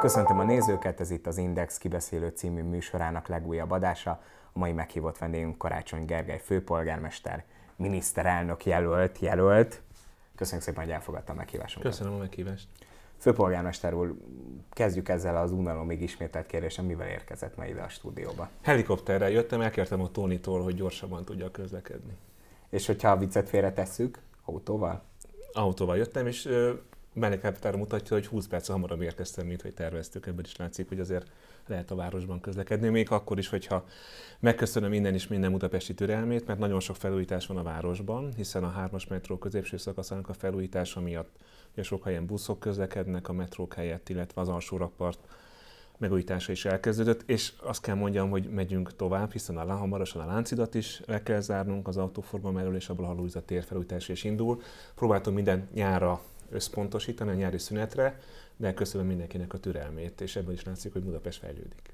Köszöntöm a nézőket, ez itt az Index kibeszélő című műsorának legújabb adása. A mai meghívott vendégünk Karácsony Gergely főpolgármester, miniszterelnök jelölt, jelölt. Köszönjük szépen, hogy elfogadta a meghívásunkat. Köszönöm a meghívást. Főpolgármester úr, kezdjük ezzel az unalomig ismételt kérdésem, mivel érkezett ma ide a stúdióba? Helikopterrel jöttem, elkértem a Tónitól, hogy gyorsabban tudja közlekedni. És hogyha a viccet félretesszük, autóval? Autóval jöttem, és mellékfeltára mutatja, hogy 20 perc hamarabb érkeztem, mint hogy terveztük. Ebből is látszik, hogy azért lehet a városban közlekedni, még akkor is, hogyha megköszönöm innen is minden budapesti türelmét, mert nagyon sok felújítás van a városban, hiszen a 3-as metró középső szakaszának a felújítása miatt ugye sok helyen buszok közlekednek a metrók helyett, illetve az alsó rakpart megújítása is elkezdődött, és azt kell mondjam, hogy megyünk tovább, hiszen a hamarosan a láncidat is le kell zárnunk az autóforgalom elől, és abból a halúza térfelújítás is indul. Próbáltunk minden nyára összpontosítani a nyári szünetre, de köszönöm mindenkinek a türelmét, és ebből is látszik, hogy Budapest fejlődik.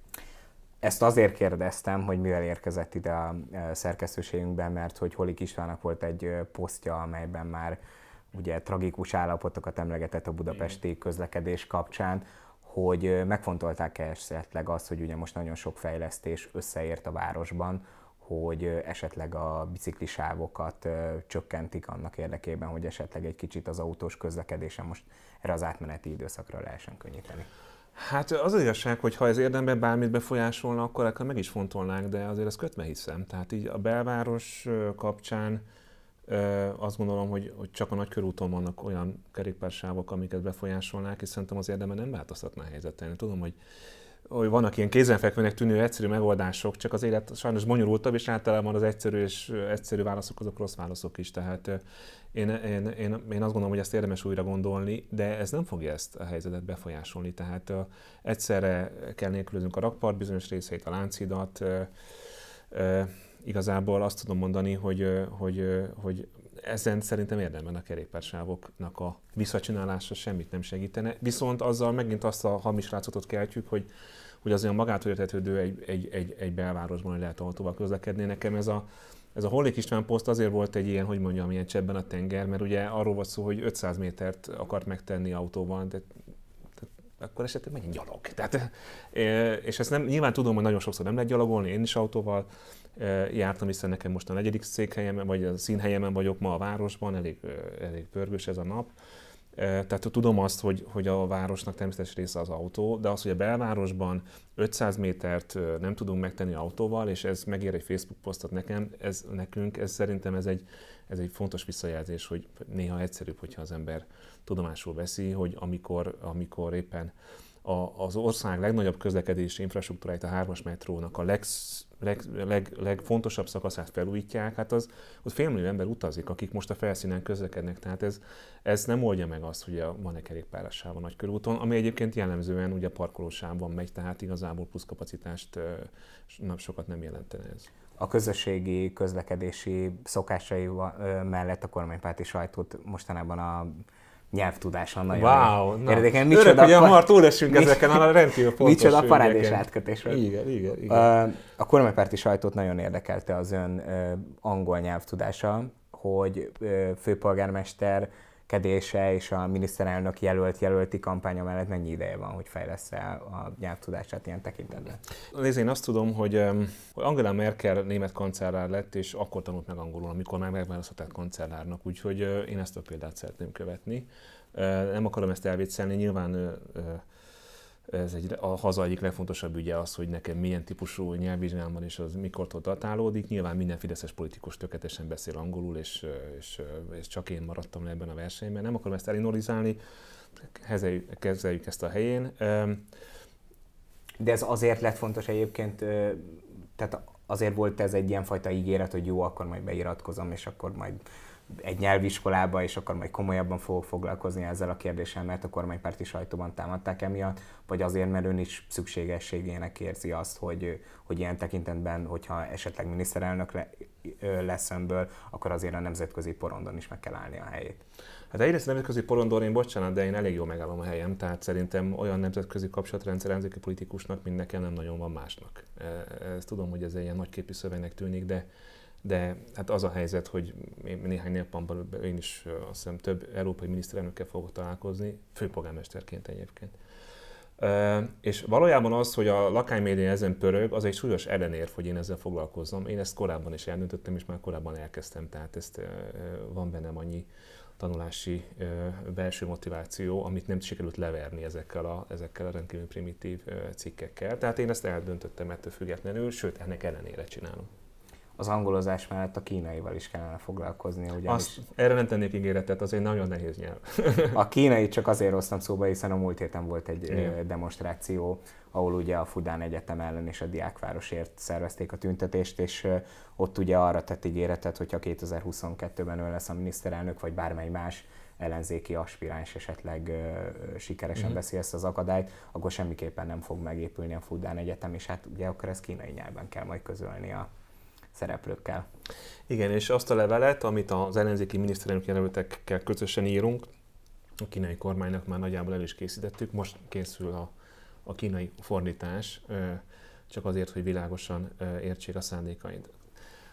Ezt azért kérdeztem, hogy mivel érkezett ide a e, szerkesztőségünkben, mert hogy Holik Istvánnak volt egy e, posztja, amelyben már ugye tragikus állapotokat emlegetett a budapesti közlekedés kapcsán, hogy e, megfontolták-e esetleg azt, hogy ugye most nagyon sok fejlesztés összeért a városban, hogy esetleg a biciklisávokat csökkentik annak érdekében, hogy esetleg egy kicsit az autós közlekedésen most erre az átmeneti időszakra lehessen könnyíteni. Hát az az igazság, hogy ha ez érdemben bármit befolyásolna, akkor akkor meg is fontolnánk, de azért ezt kötve hiszem. Tehát így a belváros kapcsán azt gondolom, hogy, hogy csak a körúton vannak olyan kerékpársávok, amiket befolyásolnák, és szerintem az érdemben nem változtatna a helyzeten. Tudom, hogy hogy vannak ilyen kézenfekvőnek tűnő egyszerű megoldások, csak az élet sajnos bonyolultabb, és általában az egyszerű és egyszerű válaszok azok rossz válaszok is. Tehát én, én, én, én azt gondolom, hogy ezt érdemes újra gondolni, de ez nem fogja ezt a helyzetet befolyásolni. Tehát egyszerre kell nélkülözünk a rakpart bizonyos részét, a láncidat. Igazából azt tudom mondani, hogy, hogy, hogy ezen szerintem érdemben a kerékpársávoknak a visszacsinálása semmit nem segítene. Viszont azzal megint azt a hamis látszatot keltjük, hogy hogy az olyan magától értetődő egy, egy, egy, egy belvárosban, hogy lehet autóval közlekedni. Nekem ez a, ez a Hollék István poszt azért volt egy ilyen, hogy mondjam, ilyen csebben a tenger, mert ugye arról volt szó, hogy 500 métert akart megtenni autóval, de akkor esetleg mennyi gyalog. Tehát, e, és ezt nem, nyilván tudom, hogy nagyon sokszor nem lehet gyalogolni, én is autóval e, jártam, hiszen nekem most a negyedik székhelyemen, vagy a színhelyemen vagyok ma a városban, elég, e, elég pörgős ez a nap. Tehát tudom azt, hogy, hogy a városnak természetes része az autó, de az, hogy a belvárosban 500 métert nem tudunk megtenni autóval, és ez megér egy Facebook posztot nekem, ez nekünk, ez szerintem ez egy, ez egy fontos visszajelzés, hogy néha egyszerűbb, hogyha az ember tudomásul veszi, hogy amikor, amikor éppen a, az ország legnagyobb közlekedési infrastruktúráit, a hármas metrónak a legsz, leg, leg, legfontosabb szakaszát felújítják, hát az, ott félmillió ember utazik, akik most a felszínen közlekednek, tehát ez, ez nem oldja meg azt, hogy a, van-e kerékpáros sáv a körúton, ami egyébként jellemzően ugye parkolósávban megy, tehát igazából pluszkapacitást nem sokat nem jelentene ez. A közösségi közlekedési szokásai mellett a kormánypárti sajtót mostanában a nyelvtudáson nagyon wow, na. érdekén. Micsoda Örök, hogy pa... hamar túlesünk mi... ezeken a rendkívül fontos Micsoda parádés átkötés volt. Igen, igen, igen. A kormánypárti sajtót nagyon érdekelte az ön angol nyelvtudása, hogy főpolgármester kedése és a miniszterelnök jelölt jelölti kampánya mellett mennyi ideje van, hogy fejlesz-e a nyelvtudását ilyen tekintetben? Nézd, én azt tudom, hogy hogy Angela Merkel német kancellár lett, és akkor tanult meg angolul, amikor már megválasztották kancellárnak, úgyhogy én ezt a példát szeretném követni. Nem akarom ezt elviccelni, nyilván ez egy, a haza egyik legfontosabb ügye az, hogy nekem milyen típusú nyelvvizsgálom van, és az mikor datálódik. Nyilván minden fideszes politikus tökéletesen beszél angolul, és, és, és csak én maradtam le ebben a versenyben. Nem akarom ezt elinorizálni, kezeljük ezt a helyén. De ez azért lett fontos egyébként, tehát azért volt ez egy ilyenfajta ígéret, hogy jó, akkor majd beiratkozom, és akkor majd egy nyelviskolába, és akkor majd komolyabban fogok foglalkozni ezzel a kérdéssel, mert a kormánypárti sajtóban támadták emiatt, vagy azért, mert ön is szükségességének érzi azt, hogy, hogy ilyen tekintetben, hogyha esetleg miniszterelnök lesz önből, akkor azért a nemzetközi porondon is meg kell állni a helyét. Hát egyrészt a nemzetközi porondon én bocsánat, de én elég jól megállom a helyem, tehát szerintem olyan nemzetközi kapcsolatrendszer nemzetközi politikusnak, mint nekem nem nagyon van másnak. E, Ezt tudom, hogy ez egy ilyen nagyképű szövegnek tűnik, de de hát az a helyzet, hogy én néhány néppamban belül én is azt hiszem több európai miniszterelnökkel fogok találkozni, főpolgármesterként egyébként. és valójában az, hogy a lakánymédia ezen pörög, az egy súlyos ellenérv, hogy én ezzel foglalkozom. Én ezt korábban is eldöntöttem, és már korábban elkezdtem, tehát ezt van bennem annyi tanulási belső motiváció, amit nem sikerült leverni ezekkel a, ezekkel a rendkívül primitív cikkekkel. Tehát én ezt eldöntöttem ettől függetlenül, sőt, ennek ellenére csinálom az angolozás mellett a kínaival is kellene foglalkozni. Ugyanis Azt, erre nem tennék ígéretet, azért nagyon nehéz nyelv. a kínai csak azért hoztam szóba, hiszen a múlt héten volt egy Igen. demonstráció, ahol ugye a Fudán Egyetem ellen és a Diákvárosért szervezték a tüntetést, és ott ugye arra tett ígéretet, hogyha 2022-ben ő lesz a miniszterelnök, vagy bármely más, ellenzéki aspiráns esetleg ö, sikeresen mm-hmm. veszi ezt az akadályt, akkor semmiképpen nem fog megépülni a Fudán Egyetem, és hát ugye akkor ezt kínai nyelven kell majd közölni a szereplőkkel. Igen, és azt a levelet, amit az ellenzéki miniszterelnök jelöltekkel közösen írunk, a kínai kormánynak már nagyjából el is készítettük, most készül a, a kínai fordítás, csak azért, hogy világosan értsék a szándékaid.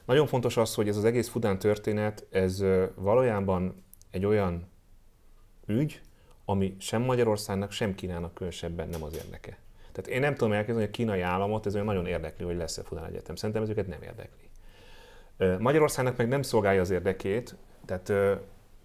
Nagyon fontos az, hogy ez az egész Fudán történet, ez valójában egy olyan ügy, ami sem Magyarországnak, sem Kínának különösebben nem az érdeke. Tehát én nem tudom elképzelni, hogy a kínai államot ez olyan nagyon érdekli, hogy lesz-e Fudán Egyetem. Szerintem ez őket nem érdekli. Magyarországnak meg nem szolgálja az érdekét, tehát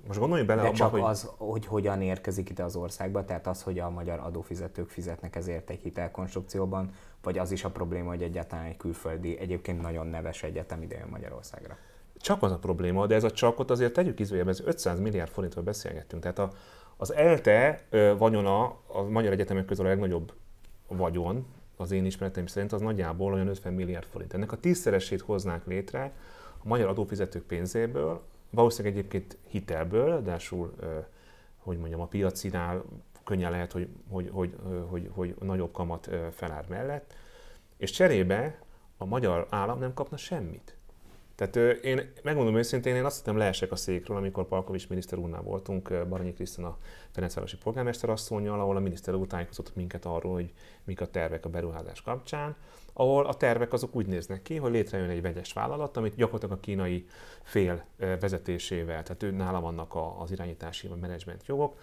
most gondoljunk bele De abba, csak hogy... az, hogy hogyan érkezik ide az országba, tehát az, hogy a magyar adófizetők fizetnek ezért egy hitelkonstrukcióban, vagy az is a probléma, hogy egyáltalán egy külföldi, egyébként nagyon neves egyetem ide jön Magyarországra. Csak az a probléma, de ez a csakot azért tegyük izvébe, ez 500 milliárd forintról beszélgettünk. Tehát a, az ELTE vagyona a magyar egyetemek közül a legnagyobb vagyon, az én ismereteim szerint, az nagyjából olyan 50 milliárd forint. Ennek a tízszeresét hoznák létre, a magyar adófizetők pénzéből, valószínűleg egyébként hitelből, de súl, hogy mondjam, a piacinál könnyen lehet, hogy, hogy, hogy, hogy, hogy nagyobb kamat felár mellett, és cserébe a magyar állam nem kapna semmit. Tehát én megmondom őszintén, én azt hittem leesek a székről, amikor Palkovics miniszter úrnál voltunk, Baranyi Krisztán a Ferencvárosi polgármester asszonyjal, ahol a miniszter úr tájékozott minket arról, hogy mik a tervek a beruházás kapcsán ahol a tervek azok úgy néznek ki, hogy létrejön egy vegyes vállalat, amit gyakorlatilag a kínai fél vezetésével, tehát ő nála vannak az irányítási vagy menedzsment jogok,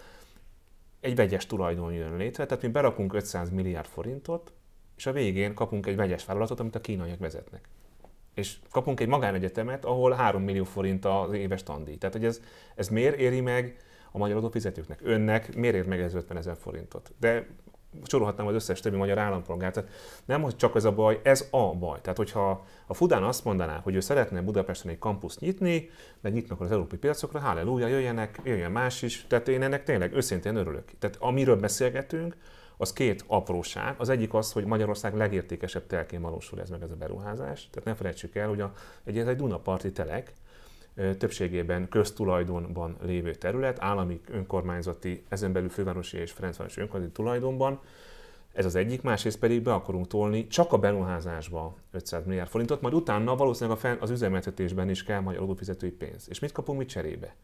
egy vegyes tulajdon jön létre, tehát mi berakunk 500 milliárd forintot, és a végén kapunk egy vegyes vállalatot, amit a kínaiak vezetnek. És kapunk egy magánegyetemet, ahol 3 millió forint az éves tandíj. Tehát, hogy ez, ez miért éri meg a magyar adófizetőknek? Önnek miért ér meg ez 50 ezer forintot? De sorolhatnám az összes többi magyar állampolgár. Tehát nem, hogy csak ez a baj, ez a baj. Tehát, hogyha a Fudán azt mondaná, hogy ő szeretne Budapesten egy kampuszt nyitni, de nyitnak az európai piacokra, halleluja, jöjjenek, jöjjön más is. Tehát én ennek tényleg őszintén örülök. Tehát amiről beszélgetünk, az két apróság. Az egyik az, hogy Magyarország legértékesebb telkén valósul ez meg ez a beruházás. Tehát ne felejtsük el, hogy a, egy, egy Dunaparti telek, többségében köztulajdonban lévő terület, állami, önkormányzati, ezen belül fővárosi és Ferencvárosi önkormányzati tulajdonban. Ez az egyik, másrészt pedig be akarunk tolni csak a beruházásba 500 milliárd forintot, majd utána valószínűleg a fenn, az üzemeltetésben is kell majd fizetői pénz. És mit kapunk mi cserébe?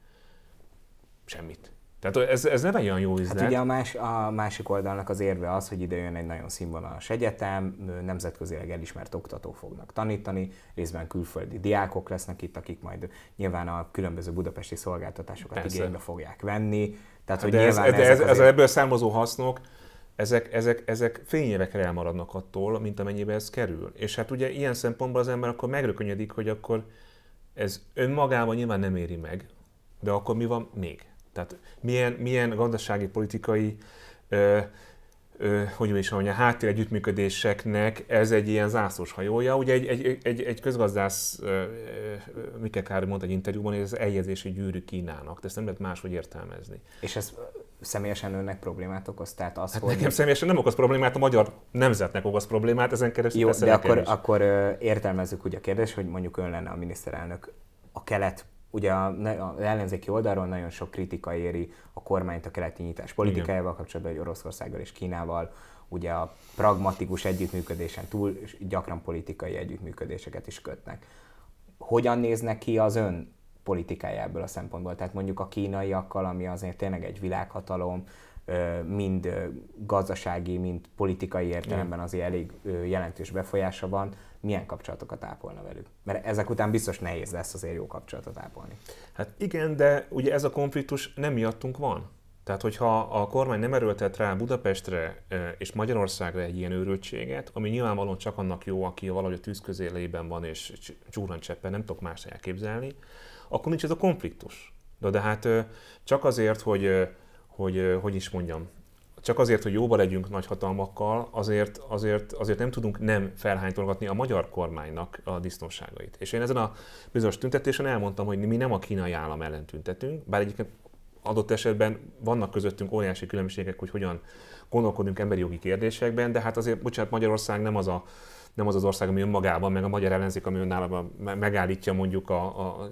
Semmit. Tehát ez, ez nem egy olyan jó hát üzlet. Hát ugye a, más, a másik oldalnak az érve az, hogy ide jön egy nagyon színvonalas egyetem, nemzetközileg elismert oktatók fognak tanítani, részben külföldi diákok lesznek itt, akik majd nyilván a különböző budapesti szolgáltatásokat Persze. igénybe fogják venni. Tehát, hát hogy de ez, de ez, ezek ez, ebből származó hasznok, ezek, ezek, ezek fényévekre elmaradnak attól, mint amennyibe ez kerül. És hát ugye ilyen szempontból az ember akkor megrökönyödik, hogy akkor ez önmagában nyilván nem éri meg, de akkor mi van még? Tehát milyen, milyen gazdasági, politikai, ö, ö, hogy is a háttér együttműködéseknek ez egy ilyen zászlós hajója. Ugye egy, egy, egy, egy közgazdász, Mike Károly mondta egy interjúban, hogy ez eljegyzési gyűrű Kínának, de ezt nem lehet máshogy értelmezni. És ez személyesen önnek problémát okoz? Tehát az, hát hogy... Nekem személyesen nem okoz problémát, a magyar nemzetnek okoz problémát, ezen keresztül Jó, de akkor, is. akkor értelmezzük ugye a kérdést, hogy mondjuk ön lenne a miniszterelnök a kelet ugye a, az ellenzéki oldalról nagyon sok kritika éri a kormányt a keleti nyitás politikájával kapcsolatban, hogy Oroszországgal és Kínával, ugye a pragmatikus együttműködésen túl gyakran politikai együttműködéseket is kötnek. Hogyan néznek ki az ön politikájából a szempontból? Tehát mondjuk a kínaiakkal, ami azért tényleg egy világhatalom, mind gazdasági, mind politikai értelemben azért elég jelentős befolyása van, milyen kapcsolatokat ápolna velük. Mert ezek után biztos nehéz lesz azért jó kapcsolatot ápolni. Hát igen, de ugye ez a konfliktus nem miattunk van. Tehát, hogyha a kormány nem erőltet rá Budapestre e, és Magyarországra egy ilyen őrültséget, ami nyilvánvalóan csak annak jó, aki valahogy a tűz közélében van és cseppen, nem tudok más elképzelni, akkor nincs ez a konfliktus. De, de hát e, csak azért, hogy, e, hogy, hogy is mondjam, csak azért, hogy jóba legyünk nagy hatalmakkal, azért, azért, azért nem tudunk nem felhánytolgatni a magyar kormánynak a disznóságait. És én ezen a bizonyos tüntetésen elmondtam, hogy mi nem a kínai állam ellen tüntetünk, bár egyébként adott esetben vannak közöttünk óriási különbségek, hogy hogyan gondolkodunk emberi jogi kérdésekben, de hát azért, bocsánat, Magyarország nem az a nem az az ország, ami önmagában, meg a magyar ellenzék, ami önállóban megállítja mondjuk a, a,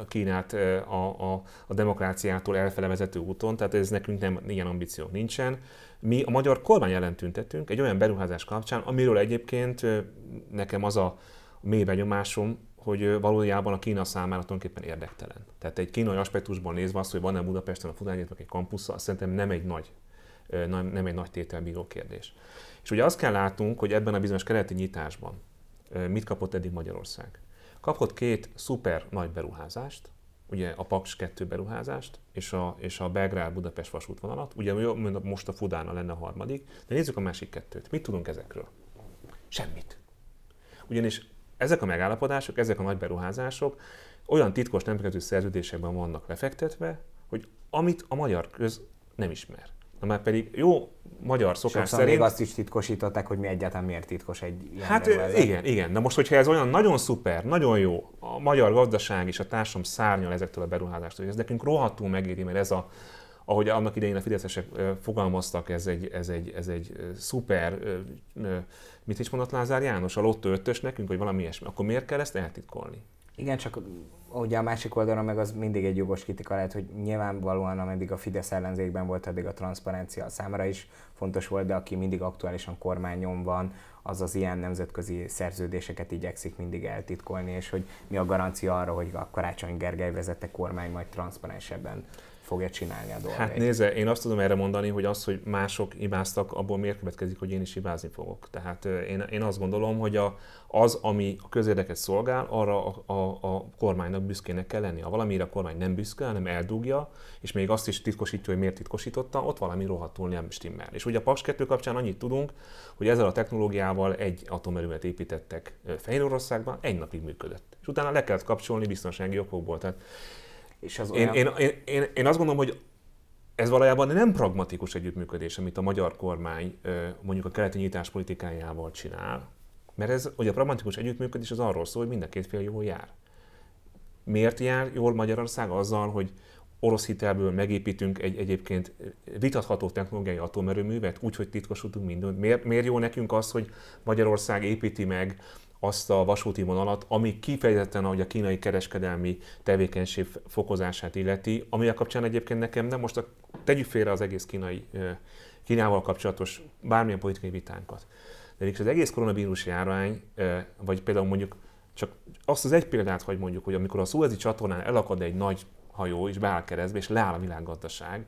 a Kínát a, a, a demokráciától elfele vezető úton, tehát ez nekünk nem, ilyen ambíció nincsen. Mi a magyar kormány ellen tüntetünk egy olyan beruházás kapcsán, amiről egyébként nekem az a mély benyomásom, hogy valójában a Kína számára tulajdonképpen érdektelen. Tehát egy kínai aspektusból nézve az, hogy van-e Budapesten a Fudányi egy kampusza, azt szerintem nem egy nagy, nem egy nagy tételbíró kérdés. És ugye azt kell látnunk, hogy ebben a bizonyos keleti nyitásban mit kapott eddig Magyarország. Kapott két szuper nagy beruházást, ugye a Paks 2 beruházást, és a, és a Belgrád-Budapest vasútvonalat, ugye most a Fudána lenne a harmadik, de nézzük a másik kettőt. Mit tudunk ezekről? Semmit. Ugyanis ezek a megállapodások, ezek a nagy beruházások olyan titkos nemzetközi szerződésekben vannak lefektetve, hogy amit a magyar köz nem ismer. Na már pedig jó magyar szokás Sokszor szerint... még azt is titkosították, hogy mi egyáltalán miért titkos egy ilyen Hát tervezet. igen, igen. Na most, hogyha ez olyan nagyon szuper, nagyon jó, a magyar gazdaság és a társam szárnyal ezektől a beruházástól, hogy ez nekünk rohadtul megéri, mert ez a, ahogy annak idején a fideszesek fogalmaztak, ez egy, ez egy, ez egy szuper, mit is mondott Lázár János, a lottó ötös nekünk, hogy valami ilyesmi, akkor miért kell ezt eltitkolni? Igen, csak ugye a másik oldalon meg az mindig egy jogos kritika lehet, hogy nyilvánvalóan ameddig a Fidesz ellenzékben volt, addig a transzparencia számára is fontos volt, de aki mindig aktuálisan kormányon van, az az ilyen nemzetközi szerződéseket igyekszik mindig eltitkolni, és hogy mi a garancia arra, hogy a Karácsony Gergely vezette kormány majd transzparensebben fogja csinálni a dolgait. Hát nézze, én azt tudom erre mondani, hogy az, hogy mások ibáztak, abból miért következik, hogy én is ibázni fogok. Tehát én, én azt gondolom, hogy a, az, ami a közérdeket szolgál, arra a, a, a kormánynak büszkének kell lenni. Ha valamire a kormány nem büszke, hanem eldugja, és még azt is titkosítja, hogy miért titkosította, ott valami rohadtul nem stimmel. És ugye a PAS 2 kapcsán annyit tudunk, hogy ezzel a technológiával egy atomerőmet építettek Fehér-Oroszágban, egy napig működött. És utána le kellett kapcsolni biztonsági okokból. Tehát és az olyan... én, én, én, én azt gondolom, hogy ez valójában nem pragmatikus együttműködés, amit a magyar kormány mondjuk a keleti nyitás politikájával csinál. Mert ez, hogy a pragmatikus együttműködés az arról szól, hogy mind a két fél jól jár. Miért jár jól Magyarország azzal, hogy orosz hitelből megépítünk egy egyébként vitatható technológiai atomerőművet, úgyhogy titkosítunk mindent. Miért, miért jó nekünk az, hogy Magyarország építi meg azt a vasúti vonalat, ami kifejezetten ahogy a kínai kereskedelmi tevékenység fokozását illeti, ami a kapcsán egyébként nekem nem most a, tegyük félre az egész kínai, Kínával kapcsolatos bármilyen politikai vitánkat. De az egész koronavírus járvány, vagy például mondjuk csak azt az egy példát, hogy mondjuk, hogy amikor a szuezi csatornán elakad egy nagy hajó, és beáll keresztbe, és leáll a világgazdaság,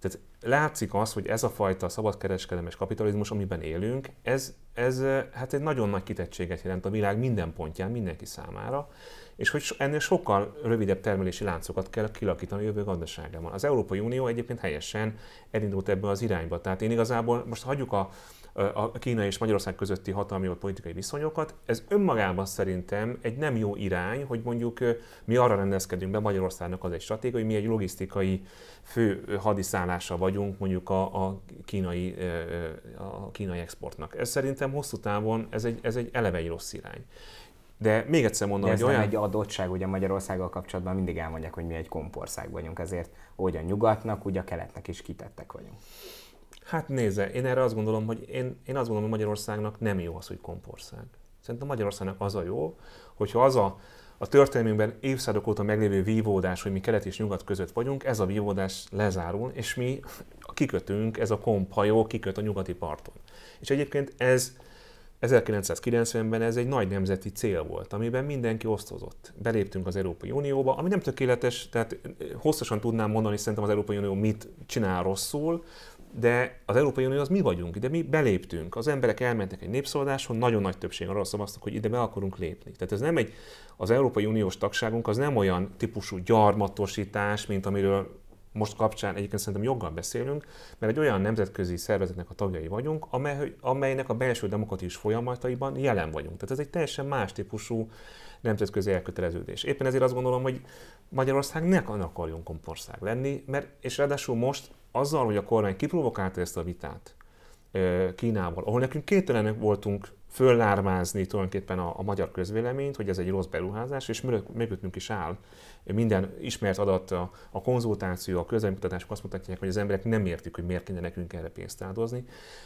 tehát látszik az, hogy ez a fajta szabadkereskedelmes kapitalizmus, amiben élünk, ez ez hát egy nagyon nagy kitettséget jelent a világ minden pontján, mindenki számára, és hogy ennél sokkal rövidebb termelési láncokat kell kilakítani a jövő gazdaságában. Az Európai Unió egyébként helyesen elindult ebbe az irányba. Tehát én igazából most hagyjuk a, a Kína és Magyarország közötti hatalmi politikai viszonyokat. Ez önmagában szerintem egy nem jó irány, hogy mondjuk mi arra rendezkedünk be, Magyarországnak az egy stratégia, hogy mi egy logisztikai fő hadiszállása vagyunk mondjuk a, a, kínai, a kínai exportnak. Ez szerintem hosszú távon ez egy, ez egy eleve egy rossz irány. De még egyszer mondom, ez hogy olyan... egy adottság, ugye Magyarországgal kapcsolatban mindig elmondják, hogy mi egy kompország vagyunk, ezért úgy a nyugatnak, úgy a keletnek is kitettek vagyunk. Hát nézze, én erre azt gondolom, hogy én, én azt gondolom, hogy Magyarországnak nem jó az, hogy kompország. Szerintem Magyarországnak az a jó, hogyha az a, a történelmünkben évszázadok óta meglévő vívódás, hogy mi kelet és nyugat között vagyunk, ez a vívódás lezárul, és mi kikötünk, ez a komphajó kiköt a nyugati parton. És egyébként ez 1990-ben ez egy nagy nemzeti cél volt, amiben mindenki osztozott. Beléptünk az Európai Unióba, ami nem tökéletes, tehát hosszasan tudnám mondani szerintem az Európai Unió mit csinál rosszul, de az Európai Unió az mi vagyunk, ide mi beléptünk. Az emberek elmentek egy népszavazáson, nagyon nagy többség arra szavaztak, hogy ide be akarunk lépni. Tehát ez nem egy, az Európai Uniós tagságunk az nem olyan típusú gyarmatosítás, mint amiről most kapcsán egyébként szerintem joggal beszélünk, mert egy olyan nemzetközi szervezetnek a tagjai vagyunk, amely, amelynek a belső demokratikus folyamataiban jelen vagyunk. Tehát ez egy teljesen más típusú nemzetközi elköteleződés. Éppen ezért azt gondolom, hogy Magyarország ne akarjon kompország lenni, mert, és ráadásul most azzal, hogy a kormány kiprovokálta ezt a vitát Kínával, ahol nekünk kételenek voltunk föllármázni tulajdonképpen a, a magyar közvéleményt, hogy ez egy rossz beruházás, és mögöttünk is áll minden ismert adat, a, a konzultáció, a közleménykutatások azt mutatják, hogy az emberek nem értik, hogy miért kéne nekünk erre pénzt áldozni.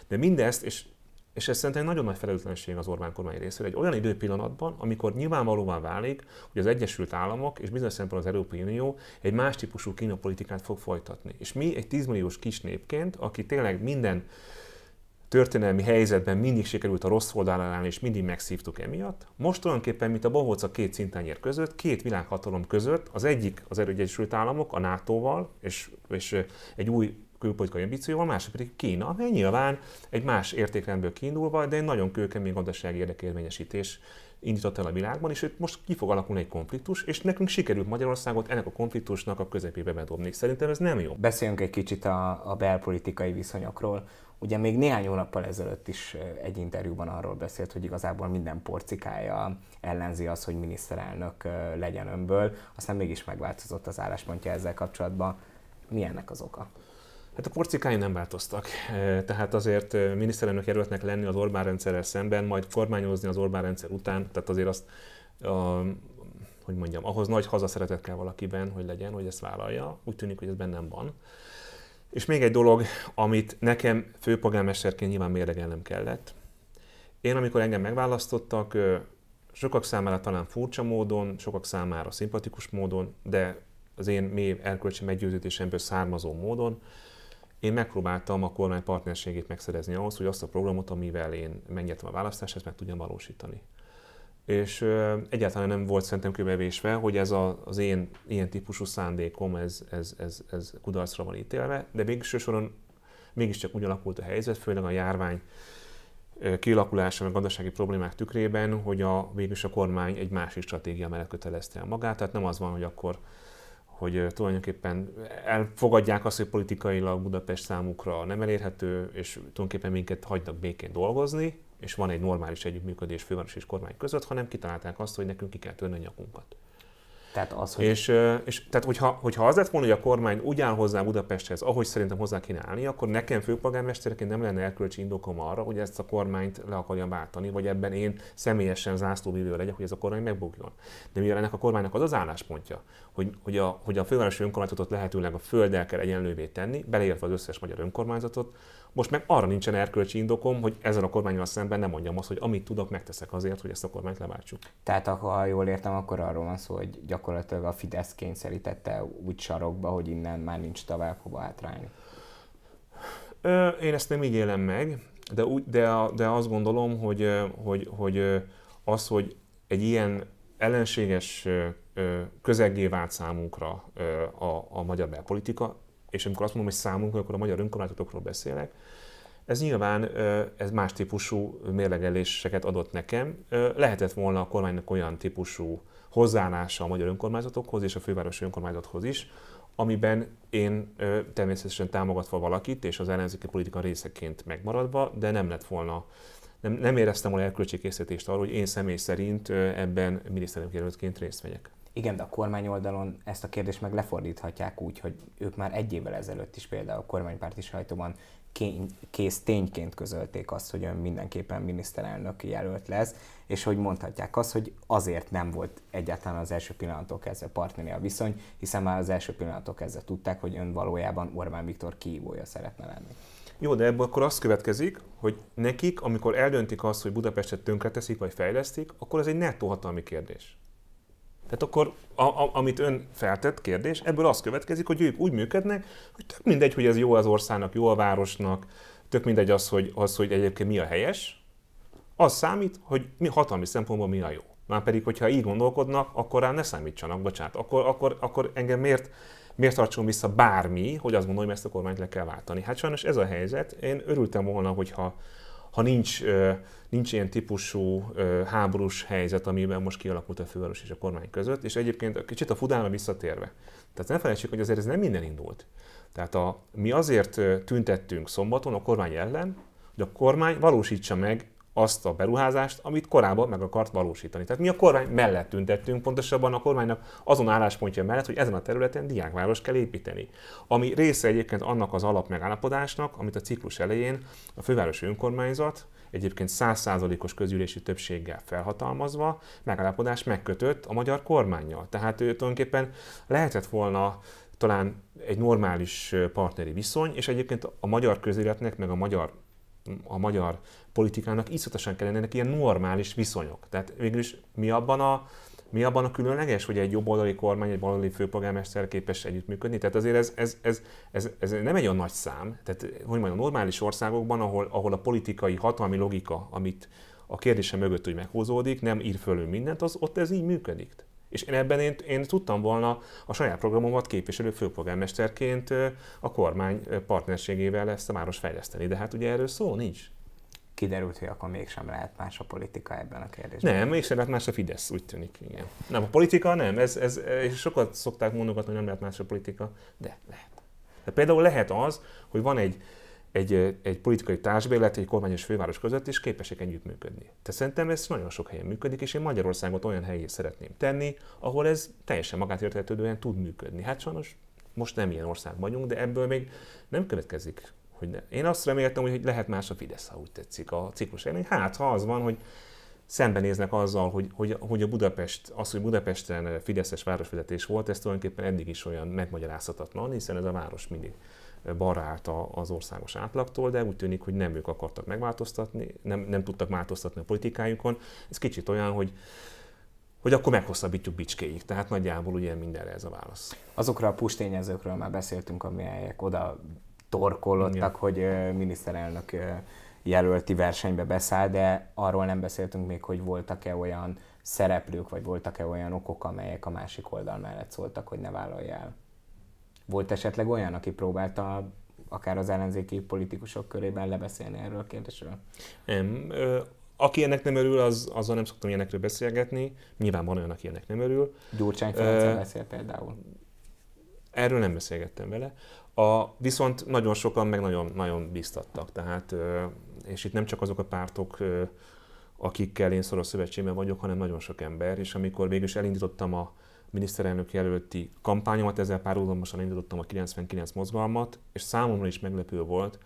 De mindezt, és és ez szerintem egy nagyon nagy felelőtlenség az Orbán kormány részéről. Egy olyan időpillanatban, amikor nyilvánvalóan válik, hogy az Egyesült Államok és bizonyos szempontból az Európai Unió egy más típusú kínapolitikát fog folytatni. És mi egy 10 milliós kis népként, aki tényleg minden történelmi helyzetben mindig sikerült a rossz oldalán állni, és mindig megszívtuk emiatt. Most tulajdonképpen, mint a bohóca két szintányér között, két világhatalom között, az egyik az Egyesült Államok a NATO-val, és, és egy új külpolitikai ambícióval, másik pedig Kína, amely nyilván egy más értékrendből kiindulva, de egy nagyon kőkemény gazdasági érdekérvényesítés indított el a világban, és itt most ki fog alakulni egy konfliktus, és nekünk sikerült Magyarországot ennek a konfliktusnak a közepébe bedobni. Szerintem ez nem jó. Beszéljünk egy kicsit a, a belpolitikai viszonyokról. Ugye még néhány hónappal ezelőtt is egy interjúban arról beszélt, hogy igazából minden porcikája ellenzi az, hogy miniszterelnök legyen önből, aztán mégis megváltozott az álláspontja ezzel kapcsolatban. Mi ennek az oka? Hát a porcikái nem változtak. E, tehát azért e, miniszterelnök jelöltnek lenni az Orbán rendszerrel szemben, majd kormányozni az Orbán rendszer után, tehát azért azt, a, hogy mondjam, ahhoz nagy hazaszeretet kell valakiben, hogy legyen, hogy ezt vállalja. Úgy tűnik, hogy ez bennem van. És még egy dolog, amit nekem főpolgármesterként nyilván mérlegelnem kellett. Én, amikor engem megválasztottak, sokak számára talán furcsa módon, sokak számára szimpatikus módon, de az én mély erkölcsi meggyőződésemből származó módon én megpróbáltam a kormány partnerségét megszerezni ahhoz, hogy azt a programot, amivel én megnyertem a választást, ezt meg tudjam valósítani. És ö, egyáltalán nem volt szerintem kövevésve, hogy ez a, az én ilyen típusú szándékom, ez, ez, ez, ez kudarcra van ítélve, de végső soron mégiscsak úgy alakult a helyzet, főleg a járvány kialakulása, meg gazdasági problémák tükrében, hogy a, végülis a kormány egy másik stratégia mellett kötelezte el magát. Tehát nem az van, hogy akkor hogy tulajdonképpen elfogadják azt, hogy politikailag Budapest számukra nem elérhető, és tulajdonképpen minket hagynak békén dolgozni, és van egy normális együttműködés főváros és kormány között, hanem kitalálták azt, hogy nekünk ki kell törni a nyakunkat. Tehát az, hogy... És, és tehát hogyha, hogyha az lett volna, hogy a kormány úgy áll hozzá Budapesthez, ahogy szerintem hozzá kéne állni, akkor nekem főpolgármesterként nem lenne erkölcsi indokom arra, hogy ezt a kormányt le akarjam váltani, vagy ebben én személyesen zászlóvívő legyek, hogy ez a kormány megbukjon. De mivel ennek a kormánynak az az álláspontja, hogy, hogy, a, hogy a fővárosi önkormányzatot lehetőleg a földdel kell egyenlővé tenni, beleértve az összes magyar önkormányzatot, most meg arra nincsen erkölcsi indokom, hogy ezen a kormányon szemben nem mondjam azt, hogy amit tudok, megteszek azért, hogy ezt a kormányt leváltsuk. Tehát ha jól értem, akkor arról van szó, hogy gyakorlatilag a Fidesz kényszerítette úgy sarokba, hogy innen már nincs tovább hova átrálni. Ö, én ezt nem így élem meg, de, úgy, de, de azt gondolom, hogy, hogy, hogy az, hogy egy ilyen ellenséges közeggé vált számunkra a, a magyar belpolitika, és amikor azt mondom, hogy számunkra, akkor a magyar önkormányzatokról beszélek, ez nyilván ez más típusú mérlegeléseket adott nekem. Lehetett volna a kormánynak olyan típusú hozzáállása a magyar önkormányzatokhoz és a fővárosi önkormányzathoz is, amiben én természetesen támogatva valakit és az ellenzéki politika részeként megmaradva, de nem lett volna nem, nem éreztem olyan erkölcsi készítést arról, hogy én személy szerint ebben miniszterelnök jelöltként részt vegyek. Igen, de a kormány oldalon ezt a kérdést meg lefordíthatják úgy, hogy ők már egy évvel ezelőtt is például a kormánypárti sajtóban kény, kész tényként közölték azt, hogy ön mindenképpen miniszterelnök jelölt lesz, és hogy mondhatják azt, hogy azért nem volt egyáltalán az első pillanattól kezdve partneri a viszony, hiszen már az első pillanattól kezdve tudták, hogy ön valójában Orbán Viktor kívója szeretne lenni. Jó, de ebből akkor azt következik, hogy nekik, amikor eldöntik azt, hogy Budapestet tönkreteszik vagy fejlesztik, akkor ez egy nettó hatalmi kérdés. Tehát akkor, a, a, amit ön feltett kérdés, ebből az következik, hogy ők úgy működnek, hogy tök mindegy, hogy ez jó az országnak, jó a városnak, tök mindegy az, hogy, az, hogy egyébként mi a helyes, az számít, hogy mi hatalmi szempontból mi a jó. Már pedig, hogyha így gondolkodnak, akkor rá ne számítsanak, bocsánat, akkor, akkor, akkor engem miért, miért tartson vissza bármi, hogy azt gondolom, hogy ezt a kormányt le kell váltani. Hát sajnos ez a helyzet. Én örültem volna, hogyha ha nincs, nincs ilyen típusú háborús helyzet, amiben most kialakult a főváros és a kormány között, és egyébként kicsit a fudálma visszatérve. Tehát ne felejtsük, hogy azért ez nem minden indult. Tehát a, mi azért tüntettünk szombaton a kormány ellen, hogy a kormány valósítsa meg azt a beruházást, amit korábban meg akart valósítani. Tehát mi a kormány mellett tüntettünk, pontosabban a kormánynak azon álláspontja mellett, hogy ezen a területen diákváros kell építeni. Ami része egyébként annak az alapmegállapodásnak, amit a ciklus elején a fővárosi önkormányzat egyébként százszázalékos közgyűlési többséggel felhatalmazva megállapodás megkötött a magyar kormányjal. Tehát ő tulajdonképpen lehetett volna talán egy normális partneri viszony, és egyébként a magyar közéletnek, meg a magyar a magyar politikának iszatosan kellene, ennek ilyen normális viszonyok. Tehát végülis mi abban a mi abban a különleges, hogy egy jobboldali kormány, egy baloldali főpolgármester képes együttműködni? Tehát azért ez, ez, ez, ez, ez nem egy olyan nagy szám. Tehát, hogy mondjam, a normális országokban, ahol, ahol a politikai, hatalmi logika, amit a kérdése mögött úgy meghozódik, nem ír fölül mindent, az, ott ez így működik. És én ebben én, én tudtam volna a saját programomat képviselő főpolgármesterként a kormány partnerségével ezt a város fejleszteni, de hát ugye erről szó nincs kiderült, hogy akkor mégsem lehet más a politika ebben a kérdésben. Nem, mégsem lehet más a Fidesz, úgy tűnik, igen. Nem, a politika nem, ez, ez, sokat szokták mondogatni, hogy nem lehet más a politika, de lehet. De például lehet az, hogy van egy, egy, egy politikai társbérlet egy kormány és főváros között, és képesek együttműködni. Tehát szerintem ez nagyon sok helyen működik, és én Magyarországot olyan helyé szeretném tenni, ahol ez teljesen magát értetődően tud működni. Hát sajnos most nem ilyen ország vagyunk, de ebből még nem következik hogy ne. Én azt reméltem, hogy lehet más a Fidesz, ha úgy tetszik a ciklus elén. Hát, ha az van, hogy szembenéznek azzal, hogy, hogy, hogy a Budapest, az, hogy Budapesten Fideszes városvezetés volt, ez tulajdonképpen eddig is olyan megmagyarázhatatlan, hiszen ez a város mindig balra állt az országos átlagtól, de úgy tűnik, hogy nem ők akartak megváltoztatni, nem, nem tudtak változtatni a politikájukon. Ez kicsit olyan, hogy hogy akkor meghosszabbítjuk bicskéig. Tehát nagyjából ugye mindenre ez a válasz. Azokra a pustényezőkről már beszéltünk, amelyek oda torkolottak, Igen. hogy miniszterelnök jelölti versenybe beszáll, de arról nem beszéltünk még, hogy voltak-e olyan szereplők, vagy voltak-e olyan okok, amelyek a másik oldal mellett szóltak, hogy ne vállalja el. Volt esetleg olyan, aki próbálta akár az ellenzéki politikusok körében lebeszélni erről a kérdésről? Nem. Aki ennek nem örül, az, azzal nem szoktam ilyenekről beszélgetni. Nyilván van olyan, aki ennek nem örül. Gyurcsány Ferenc beszél például. Erről nem beszélgettem vele. A, viszont nagyon sokan meg nagyon, nagyon biztattak, tehát, és itt nem csak azok a pártok, akikkel én szoros szövetségben vagyok, hanem nagyon sok ember, és amikor végül is elindítottam a miniszterelnök jelölti kampányomat, ezzel párhuzamosan indítottam a 99 mozgalmat, és számomra is meglepő volt,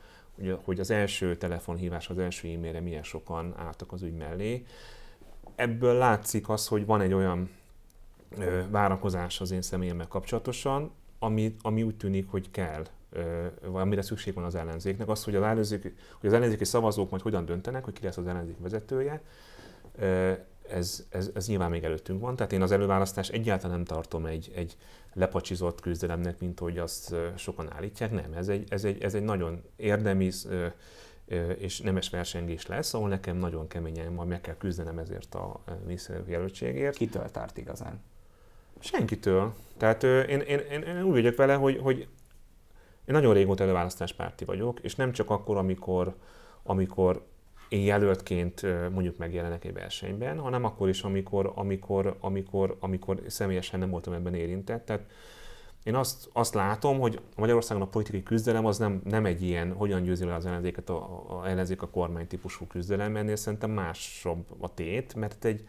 hogy az első telefonhívás, az első e-mailre milyen sokan álltak az ügy mellé. Ebből látszik az, hogy van egy olyan várakozás az én személyemmel kapcsolatosan, ami, ami úgy tűnik, hogy kell, vagy amire szükség van az ellenzéknek. Az, hogy az, ellenzék, hogy az ellenzéki szavazók majd hogyan döntenek, hogy ki lesz az ellenzék vezetője, ez, ez, ez nyilván még előttünk van. Tehát én az előválasztás egyáltalán nem tartom egy, egy lepacsizott küzdelemnek, mint hogy azt sokan állítják. Nem, ez egy, ez egy, ez egy nagyon érdemi és nemes versengés lesz, ahol nekem nagyon keményen majd meg kell küzdenem ezért a miniszterelnök jelöltségért. Kitől tart igazán? Senkitől. Tehát én, én, én, én úgy vagyok vele, hogy, hogy én nagyon régóta előválasztáspárti vagyok, és nem csak akkor, amikor, amikor én jelöltként mondjuk megjelenek egy versenyben, hanem akkor is, amikor, amikor, amikor, amikor személyesen nem voltam ebben érintett. Tehát én azt, azt látom, hogy Magyarországon a politikai küzdelem az nem, nem egy ilyen, hogyan győzi le az ellenzéket a, a ellenzék a kormány típusú küzdelem, ennél szerintem másabb a tét, mert egy,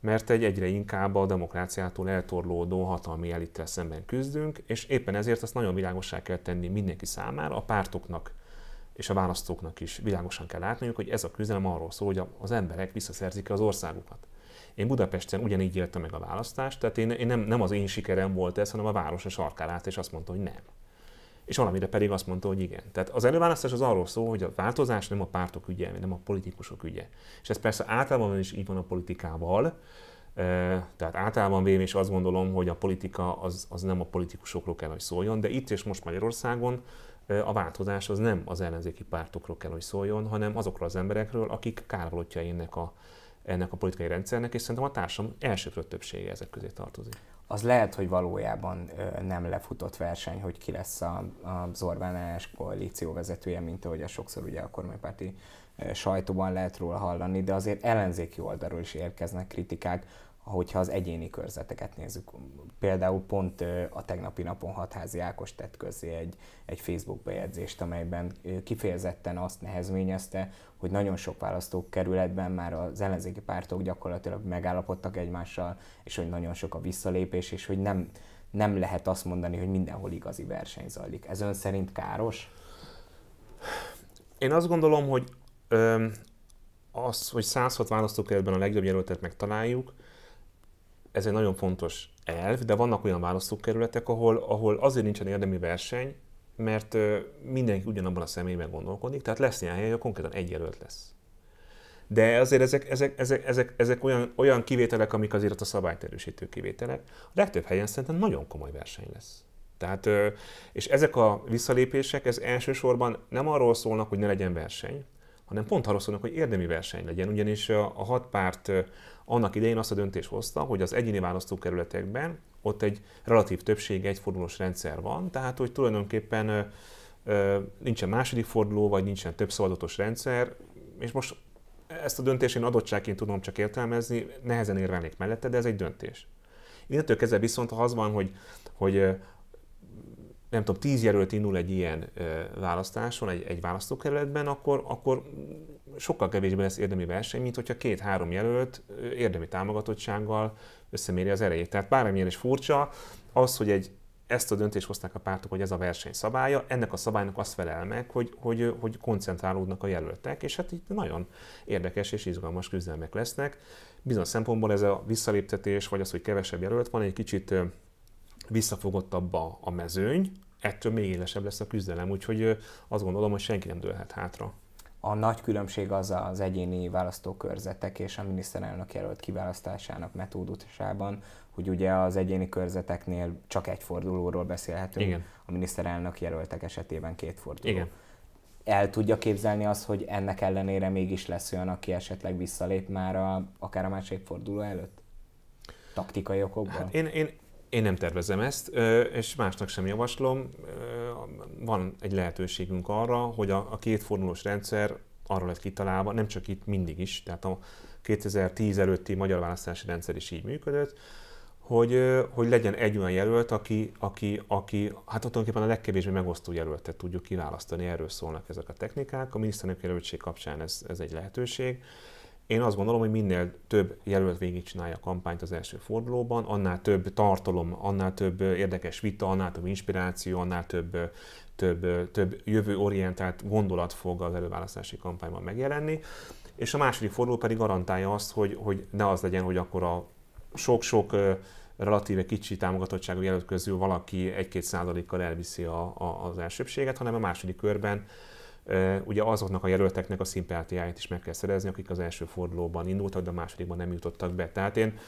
mert egy egyre inkább a demokráciától eltorlódó hatalmi elittel szemben küzdünk, és éppen ezért azt nagyon világosá kell tenni mindenki számára, a pártoknak és a választóknak is világosan kell látniuk, hogy ez a küzdelem arról szól, hogy az emberek visszaszerzik az országukat. Én Budapesten ugyanígy éltem meg a választást, tehát én, én nem, nem az én sikerem volt ez, hanem a város a sarkán és azt mondta, hogy nem és valamire pedig azt mondta, hogy igen. Tehát az előválasztás az arról szól, hogy a változás nem a pártok ügye, nem a politikusok ügye. És ez persze általában is így van a politikával, tehát általában vélem is azt gondolom, hogy a politika az, az nem a politikusokról kell, hogy szóljon, de itt és most Magyarországon a változás az nem az ellenzéki pártokról kell, hogy szóljon, hanem azokról az emberekről, akik kárvalótja ennek a, ennek a politikai rendszernek, és szerintem a társam elsőprő többsége ezek közé tartozik az lehet, hogy valójában nem lefutott verseny, hogy ki lesz a, az Orbán koalíció vezetője, mint ahogy a sokszor ugye a kormánypárti sajtóban lehet róla hallani, de azért ellenzéki oldalról is érkeznek kritikák, hogyha az egyéni körzeteket nézzük. Például pont a tegnapi napon Hatházi Ákos tett közé egy, egy Facebook bejegyzést, amelyben kifejezetten azt nehezményezte, hogy nagyon sok választókerületben már az ellenzéki pártok gyakorlatilag megállapodtak egymással, és hogy nagyon sok a visszalépés, és hogy nem, nem lehet azt mondani, hogy mindenhol igazi verseny zajlik. Ez ön szerint káros? Én azt gondolom, hogy öm, az, hogy 106 választókerületben a legjobb jelöltet megtaláljuk, ez egy nagyon fontos elv, de vannak olyan választókerületek, ahol, ahol azért nincsen érdemi verseny, mert mindenki ugyanabban a személyben gondolkodik, tehát lesz néhány hely, konkrétan egy jelölt lesz. De azért ezek, ezek, ezek, ezek, ezek olyan, olyan kivételek, amik azért a szabályt erősítő kivételek. A legtöbb helyen szerintem nagyon komoly verseny lesz. Tehát, és ezek a visszalépések, ez elsősorban nem arról szólnak, hogy ne legyen verseny, hanem pont arról szólnak, hogy érdemi verseny legyen, ugyanis a, hat párt annak idején azt a döntést hozta, hogy az egyéni választókerületekben ott egy relatív többség, egyfordulós rendszer van, tehát hogy tulajdonképpen nincsen második forduló, vagy nincsen több szabadatos rendszer, és most ezt a döntést én adottságként tudom csak értelmezni, nehezen érvelnék mellette, de ez egy döntés. Innentől kezdve viszont, ha az van, hogy, hogy nem tudom, tíz jelölt indul egy ilyen választáson, egy, egy választókerületben, akkor, akkor sokkal kevésbé lesz érdemi verseny, mint hogyha két-három jelölt érdemi támogatottsággal összeméri az erejét. Tehát bármilyen is furcsa, az, hogy egy, ezt a döntést hozták a pártok, hogy ez a verseny szabálya, ennek a szabálynak azt felel meg, hogy, hogy, hogy koncentrálódnak a jelöltek, és hát itt nagyon érdekes és izgalmas küzdelmek lesznek. Bizonyos szempontból ez a visszaléptetés, vagy az, hogy kevesebb jelölt van, egy kicsit visszafogottabb a, a mezőny, ettől még élesebb lesz a küzdelem, úgyhogy azt gondolom, hogy senki nem dőlhet hátra. A nagy különbség az az egyéni választókörzetek és a miniszterelnök jelölt kiválasztásának metódusában, hogy ugye az egyéni körzeteknél csak egy fordulóról beszélhetünk, Igen. a miniszterelnök jelöltek esetében két forduló. Igen. El tudja képzelni azt, hogy ennek ellenére mégis lesz olyan, aki esetleg visszalép már a, akár a másik forduló előtt? Taktikai okokból? Hát én, én én nem tervezem ezt, és másnak sem javaslom. Van egy lehetőségünk arra, hogy a, kétfordulós rendszer arra lett kitalálva, nem csak itt, mindig is, tehát a 2010 előtti magyar választási rendszer is így működött, hogy, hogy legyen egy olyan jelölt, aki, aki, aki hát tulajdonképpen a legkevésbé megosztó jelöltet tudjuk kiválasztani, erről szólnak ezek a technikák. A miniszterelnök jelöltség kapcsán ez, ez egy lehetőség. Én azt gondolom, hogy minél több jelölt végigcsinálja a kampányt az első fordulóban, annál több tartalom, annál több érdekes vita, annál több inspiráció, annál több, több, több jövőorientált gondolat fog az előválasztási kampányban megjelenni. És a második forduló pedig garantálja azt, hogy, hogy ne az legyen, hogy akkor a sok-sok relatíve kicsi támogatottságú jelölt közül valaki 1-2 százalékkal elviszi a, a, az elsőbséget, hanem a második körben ugye azoknak a jelölteknek a szimpátiáit is meg kell szerezni, akik az első fordulóban indultak, de a másodikban nem jutottak be. Tehát én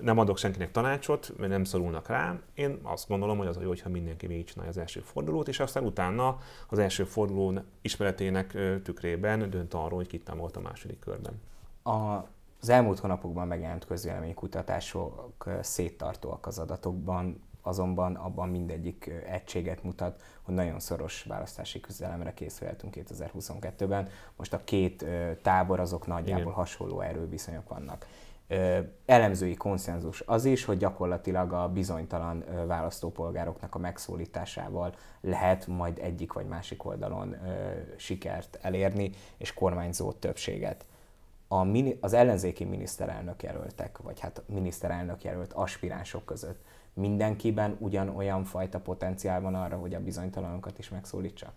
nem adok senkinek tanácsot, mert nem szorulnak rá. Én azt gondolom, hogy az a jó, hogyha mindenki csinálja az első fordulót, és aztán utána az első forduló ismeretének tükrében dönt arról, hogy kit volt a második körben. A az elmúlt hónapokban megjelent kutatások széttartóak az adatokban, azonban abban mindegyik egységet mutat, hogy nagyon szoros választási küzdelemre készülhetünk 2022-ben. Most a két tábor azok nagyjából Igen. hasonló erőviszonyok vannak elemzői konszenzus az is, hogy gyakorlatilag a bizonytalan választópolgároknak a megszólításával lehet majd egyik vagy másik oldalon sikert elérni, és kormányzó többséget. A mini, az ellenzéki miniszterelnök jelöltek, vagy hát miniszterelnök jelölt aspiránsok között mindenkiben ugyanolyan fajta potenciál van arra, hogy a bizonytalanokat is megszólítsa?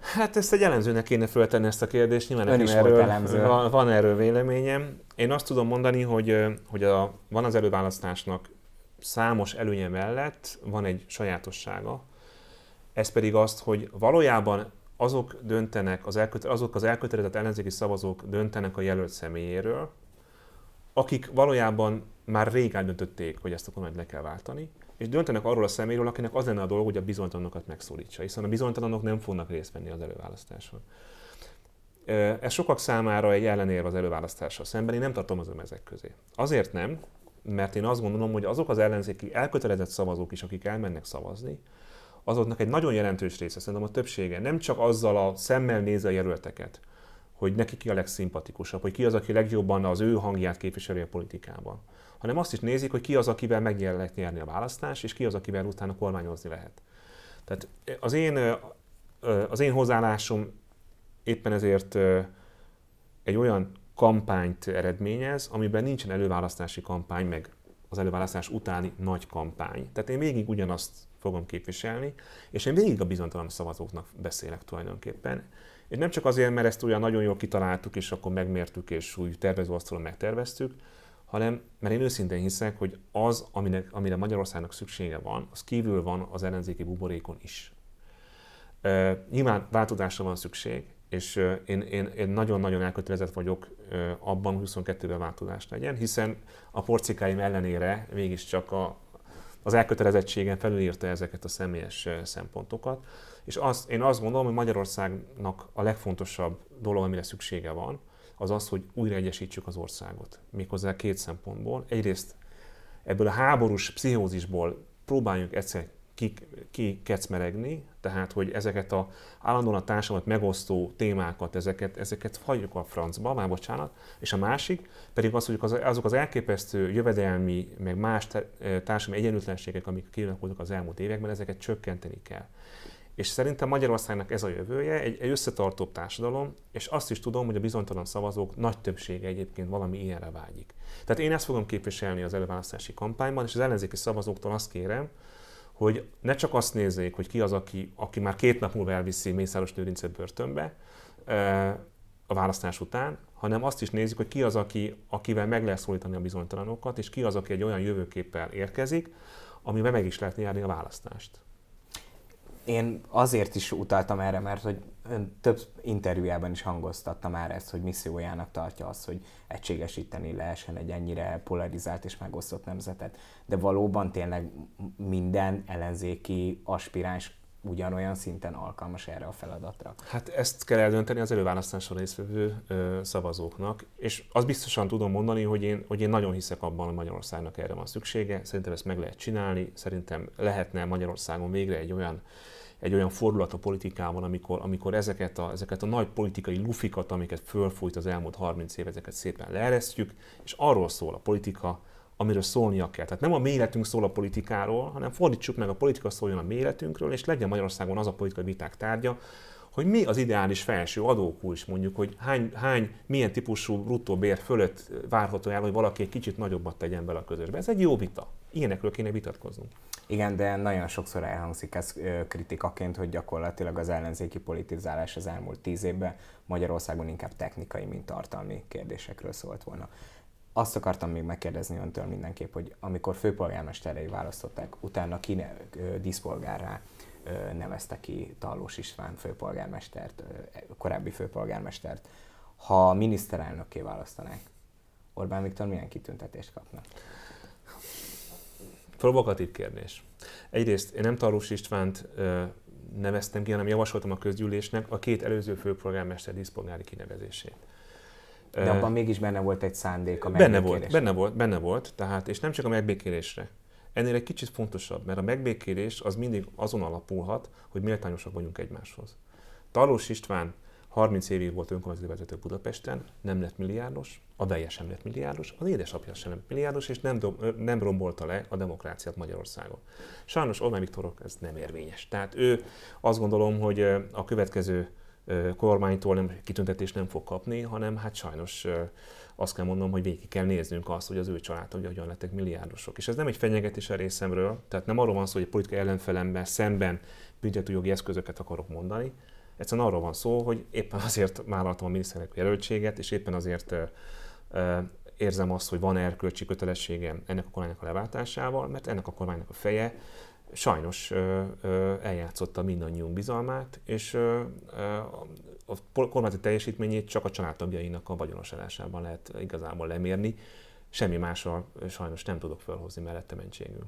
Hát ezt egy elemzőnek kéne föltenni ezt a kérdést, nyilván Ön is erről, Van, van erről véleményem. Én azt tudom mondani, hogy, hogy a, van az előválasztásnak számos előnye mellett van egy sajátossága, ez pedig azt, hogy valójában azok döntenek, az elköte, azok az elkötelezett ellenzéki szavazók döntenek a jelölt személyéről, akik valójában már rég eldöntötték, hogy ezt a kormányt le kell váltani, és döntenek arról a személyről, akinek az lenne a dolog, hogy a bizonytalanokat megszólítsa, hiszen a bizonytalanok nem fognak részt venni az előválasztáson. Ez sokak számára egy ellenérv az előválasztással szemben, én nem tartom az ezek közé. Azért nem, mert én azt gondolom, hogy azok az ellenzéki elkötelezett szavazók is, akik elmennek szavazni, azoknak egy nagyon jelentős része, szerintem a többsége nem csak azzal a szemmel nézi a jelölteket, hogy neki ki a legszimpatikusabb, hogy ki az, aki legjobban az ő hangját képviseli a politikában, hanem azt is nézik, hogy ki az, akivel meg lehet nyerni a választás, és ki az, akivel utána kormányozni lehet. Tehát az én, az én hozzáállásom éppen ezért egy olyan kampányt eredményez, amiben nincsen előválasztási kampány, meg az előválasztás utáni nagy kampány. Tehát én végig ugyanazt fogom képviselni, és én végig a bizonytalan szavazóknak beszélek tulajdonképpen. És nem csak azért, mert ezt olyan nagyon jól kitaláltuk, és akkor megmértük, és úgy tervezőasztalon megterveztük, hanem mert én őszintén hiszek, hogy az, aminek, amire Magyarországnak szüksége van, az kívül van az ellenzéki buborékon is. E, nyilván változásra van szükség, és én, én, én nagyon-nagyon elkötelezett vagyok uh, abban, 22-ben változás legyen, hiszen a porcikáim ellenére mégiscsak a, az elkötelezettségen felülírta ezeket a személyes szempontokat. És az, én azt gondolom, hogy Magyarországnak a legfontosabb dolog, amire szüksége van, az az, hogy újraegyesítsük az országot. Méghozzá két szempontból. Egyrészt ebből a háborús pszichózisból próbáljunk egyszer kikecmeregni, ki tehát hogy ezeket a állandóan a társadalmat megosztó témákat, ezeket, ezeket hagyjuk a francba, már bocsánat, és a másik pedig az, hogy az, azok az elképesztő jövedelmi, meg más eh, társadalmi egyenlőtlenségek, amik kialakultak az elmúlt években, ezeket csökkenteni kell. És szerintem Magyarországnak ez a jövője, egy, egy összetartóbb társadalom, és azt is tudom, hogy a bizonytalan szavazók nagy többsége egyébként valami ilyenre vágyik. Tehát én ezt fogom képviselni az előválasztási kampányban, és az ellenzéki szavazóktól azt kérem, hogy ne csak azt nézzék, hogy ki az, aki, aki már két nap múlva elviszi Mészáros Lőrincet börtönbe a választás után, hanem azt is nézzük, hogy ki az, aki, akivel meg lehet szólítani a bizonytalanokat, és ki az, aki egy olyan jövőképpel érkezik, amivel meg is lehet nyerni a választást én azért is utaltam erre, mert hogy ön több interjújában is hangoztatta már ezt, hogy missziójának tartja azt, hogy egységesíteni lehessen egy ennyire polarizált és megosztott nemzetet. De valóban tényleg minden ellenzéki aspiráns ugyanolyan szinten alkalmas erre a feladatra. Hát ezt kell eldönteni az előválasztáson résztvevő szavazóknak, és azt biztosan tudom mondani, hogy én, hogy én nagyon hiszek abban, hogy Magyarországnak erre van szüksége, szerintem ezt meg lehet csinálni, szerintem lehetne Magyarországon végre egy olyan egy olyan fordulat a politikában, amikor, amikor ezeket, a, ezeket a nagy politikai lufikat, amiket fölfújt az elmúlt 30 év, ezeket szépen leeresztjük, és arról szól a politika, amiről szólnia kell. Tehát nem a méretünk szól a politikáról, hanem fordítsuk meg, a politika szóljon a méretünkről, és legyen Magyarországon az a politikai viták tárgya, hogy mi az ideális felső adókulcs mondjuk, hogy hány, hány milyen típusú bruttó bér fölött várható el, hogy valaki egy kicsit nagyobbat tegyen bele a közösbe. Ez egy jó vita. Ilyenekről kéne vitatkoznunk. Igen, de nagyon sokszor elhangzik ez kritikaként, hogy gyakorlatilag az ellenzéki politizálás az elmúlt tíz évben Magyarországon inkább technikai, mint tartalmi kérdésekről szólt volna. Azt akartam még megkérdezni öntől mindenképp, hogy amikor főpolgármesterei választották, utána ki ne, díszpolgárrá nevezte ki Tallós István főpolgármestert, korábbi főpolgármestert. Ha miniszterelnökké választanák, Orbán Viktor milyen kitüntetést kapna? Provokatív kérdés. Egyrészt én nem Tarús Istvánt neveztem ki, hanem javasoltam a közgyűlésnek a két előző főpolgármester díszpolgári kinevezését. De abban mégis benne volt egy szándék a Benne volt, benne volt, benne volt, tehát, és nem csak a megbékélésre. Ennél egy kicsit fontosabb, mert a megbékélés az mindig azon alapulhat, hogy méltányosak vagyunk egymáshoz. Tarlós István 30 évig volt önkormányzati vezető Budapesten, nem lett milliárdos, a veje sem lett milliárdos, az édesapja sem lett milliárdos, és nem, do- nem rombolta le a demokráciát Magyarországon. Sajnos Orbán Viktorok ez nem érvényes. Tehát ő azt gondolom, hogy a következő kormánytól nem kitüntetést nem fog kapni, hanem hát sajnos azt kell mondom, hogy végig kell néznünk azt, hogy az ő hogy hogyan lettek milliárdosok. És ez nem egy fenyegetés a részemről, tehát nem arról van szó, hogy a politikai ellenfelemben szemben büntetőjogi eszközöket akarok mondani, Egyszerűen arról van szó, hogy éppen azért vállaltam a miniszterek jelöltséget, és éppen azért érzem azt, hogy van erkölcsi kötelességem ennek a kormánynak a leváltásával, mert ennek a kormánynak a feje sajnos eljátszotta mindannyiunk bizalmát, és a kormányzati teljesítményét csak a családtagjainak a vagyonosalásában lehet igazából lemérni, semmi mással sajnos nem tudok felhozni mellette mentségül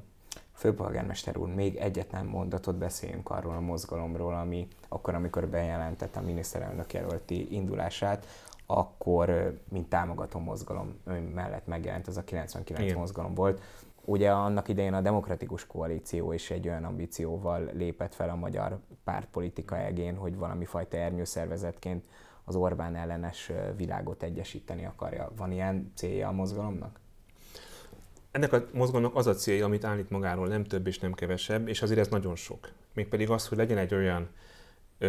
főpolgármester úr, még egyetlen mondatot beszéljünk arról a mozgalomról, ami akkor, amikor bejelentette a miniszterelnök jelölti indulását, akkor, mint támogató mozgalom ön mellett megjelent, az a 99 Igen. mozgalom volt. Ugye annak idején a demokratikus koalíció is egy olyan ambícióval lépett fel a magyar pártpolitika egén, hogy valami fajta ernyőszervezetként az Orbán ellenes világot egyesíteni akarja. Van ilyen célja a mozgalomnak? Ennek a mozgónak az a célja, amit állít magáról, nem több és nem kevesebb, és azért ez nagyon sok. Mégpedig az, hogy legyen egy olyan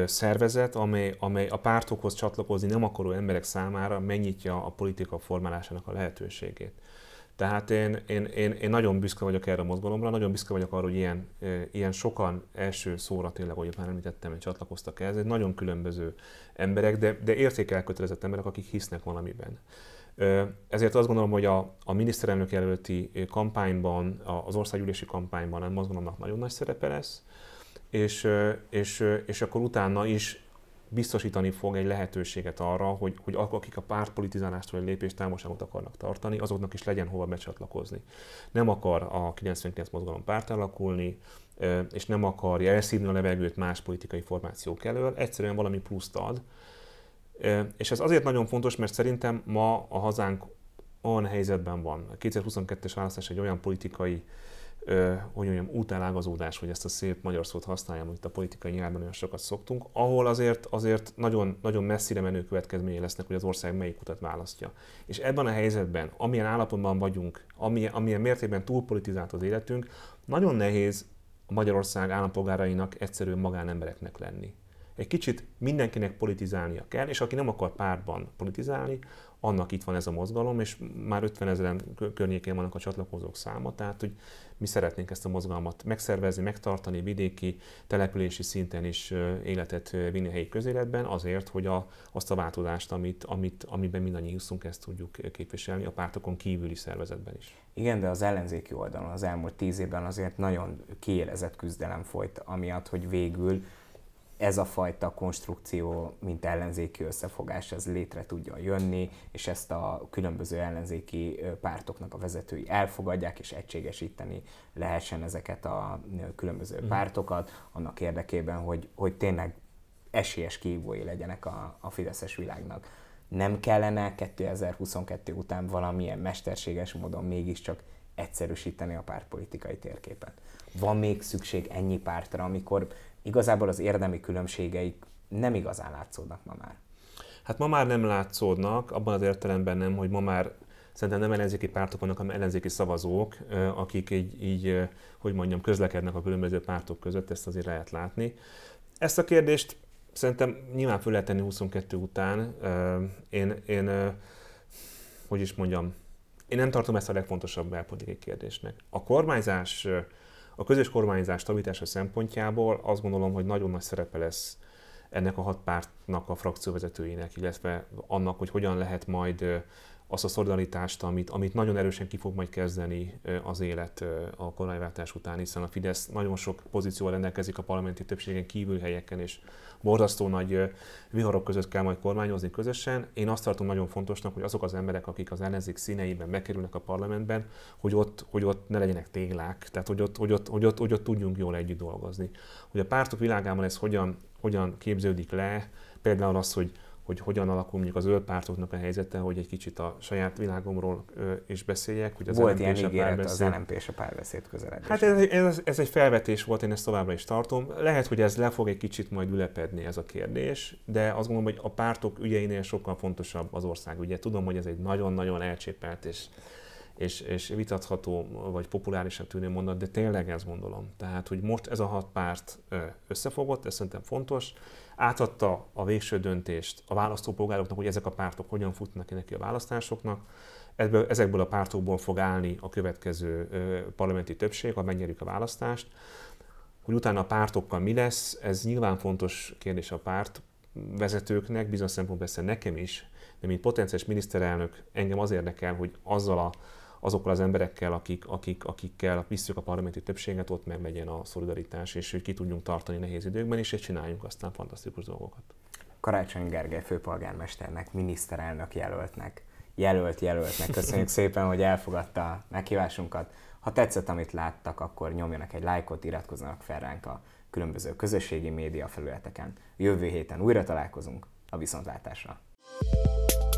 szervezet, amely, amely a pártokhoz csatlakozni nem akaró emberek számára megnyitja a politika formálásának a lehetőségét. Tehát én, én, én, én nagyon büszke vagyok erre a mozgalomra, nagyon büszke vagyok arra, hogy ilyen, ilyen sokan első szóra tényleg, ahogy már említettem, hogy csatlakoztak ehhez. Ez nagyon különböző emberek, de, de értékelkötelezett emberek, akik hisznek valamiben. Ezért azt gondolom, hogy a, a miniszterelnök jelölti kampányban, az országgyűlési kampányban nem mozgalomnak nagyon nagy szerepe lesz, és, és, és akkor utána is biztosítani fog egy lehetőséget arra, hogy, hogy akik a pártpolitizálástól egy lépést távolságot akarnak tartani, azoknak is legyen hova becsatlakozni. Nem akar a 99 mozgalom párt alakulni, és nem akarja elszívni a levegőt más politikai formációk elől, egyszerűen valami pluszt ad, és ez azért nagyon fontos, mert szerintem ma a hazánk olyan helyzetben van. A 2022-es választás egy olyan politikai hogy mondjam, utálágazódás, hogy ezt a szép magyar szót használjam, hogy a politikai nyelven nagyon sokat szoktunk, ahol azért, azért nagyon, nagyon messzire menő következményei lesznek, hogy az ország melyik utat választja. És ebben a helyzetben, amilyen állapotban vagyunk, amilyen, amilyen mértékben túlpolitizált az életünk, nagyon nehéz a Magyarország állampolgárainak egyszerű magánembereknek lenni egy kicsit mindenkinek politizálnia kell, és aki nem akar pártban politizálni, annak itt van ez a mozgalom, és már 50 ezeren környékén vannak a csatlakozók száma, tehát hogy mi szeretnénk ezt a mozgalmat megszervezni, megtartani, vidéki, települési szinten is életet vinni a helyi közéletben, azért, hogy a, azt a változást, amit, amit, amiben mindannyi hiszunk, ezt tudjuk képviselni a pártokon kívüli szervezetben is. Igen, de az ellenzéki oldalon az elmúlt tíz évben azért nagyon kiélezett küzdelem folyt, amiatt, hogy végül ez a fajta konstrukció, mint ellenzéki összefogás, ez létre tudjon jönni, és ezt a különböző ellenzéki pártoknak a vezetői elfogadják, és egységesíteni lehessen ezeket a különböző mhm. pártokat, annak érdekében, hogy, hogy tényleg esélyes kívói legyenek a, a fideszes világnak. Nem kellene 2022 után valamilyen mesterséges módon mégiscsak egyszerűsíteni a pártpolitikai térképet. Van még szükség ennyi pártra, amikor igazából az érdemi különbségeik nem igazán látszódnak ma már. Hát ma már nem látszódnak, abban az értelemben nem, hogy ma már szerintem nem ellenzéki pártok vannak, hanem ellenzéki szavazók, akik így, így, hogy mondjam, közlekednek a különböző pártok között, ezt azért lehet látni. Ezt a kérdést szerintem nyilván föl lehet tenni 22 után. Én, én hogy is mondjam, én nem tartom ezt a legfontosabb belpolitikai kérdésnek. A kormányzás a közös kormányzás stabilitása szempontjából azt gondolom, hogy nagyon nagy szerepe lesz ennek a hat pártnak a frakcióvezetőinek, illetve annak, hogy hogyan lehet majd azt a szolidaritást, amit, amit nagyon erősen ki fog majd kezdeni az élet a kormányváltás után, hiszen a Fidesz nagyon sok pozícióval rendelkezik a parlamenti többségen kívül helyeken, és borzasztó nagy viharok között kell majd kormányozni közösen. Én azt tartom nagyon fontosnak, hogy azok az emberek, akik az ellenzék színeiben bekerülnek a parlamentben, hogy ott, hogy ott ne legyenek téglák, tehát hogy ott, hogy, ott, hogy, ott, hogy ott tudjunk jól együtt dolgozni. Hogy a pártok világában ez hogyan, hogyan képződik le, például az, hogy hogy hogyan alakul mondjuk az zöld pártoknak a helyzete, hogy egy kicsit a saját világomról is beszéljek. Hogy az volt ilyen ígéret az LMP és a párbeszéd közeledés. Hát ez, ez, ez, egy felvetés volt, én ezt továbbra is tartom. Lehet, hogy ez le fog egy kicsit majd ülepedni ez a kérdés, de azt gondolom, hogy a pártok ügyeinél sokkal fontosabb az ország. Ugye tudom, hogy ez egy nagyon-nagyon elcsépelt és és, és vitatható, vagy populárisan tűnő mondat, de tényleg ezt gondolom. Tehát, hogy most ez a hat párt összefogott, ez szerintem fontos átadta a végső döntést a választópolgároknak, hogy ezek a pártok hogyan futnak neki a választásoknak. Ebből, ezekből a pártokból fog állni a következő parlamenti többség, ha megnyerik a választást. Hogy utána a pártokkal mi lesz, ez nyilván fontos kérdés a párt vezetőknek, bizonyos szempontból persze nekem is, de mint potenciális miniszterelnök engem az érdekel, hogy azzal a azokkal az emberekkel, akik, akik, akikkel visszük a parlamenti többséget, ott megmegyen a szolidaritás, és hogy ki tudjunk tartani nehéz időkben, és csináljunk aztán fantasztikus dolgokat. Karácsony Gergely főpolgármesternek, miniszterelnök jelöltnek, jelölt jelöltnek köszönjük szépen, hogy elfogadta a meghívásunkat. Ha tetszett, amit láttak, akkor nyomjanak egy lájkot, iratkozzanak fel ránk a különböző közösségi média felületeken. Jövő héten újra találkozunk a viszontlátásra. thank you